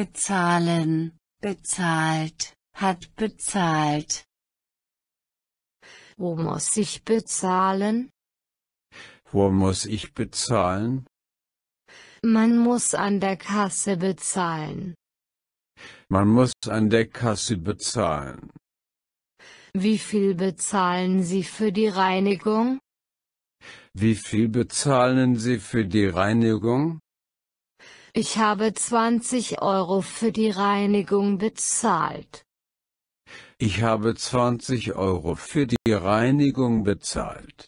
bezahlen, bezahlt, hat bezahlt. Wo muss ich bezahlen? Wo muss ich bezahlen? Man muss an der Kasse bezahlen. Man muss an der Kasse bezahlen. Wie viel bezahlen Sie für die Reinigung? Wie viel bezahlen Sie für die Reinigung? Ich habe 20 Euro für die Reinigung bezahlt. Ich habe 20 Euro für die Reinigung bezahlt.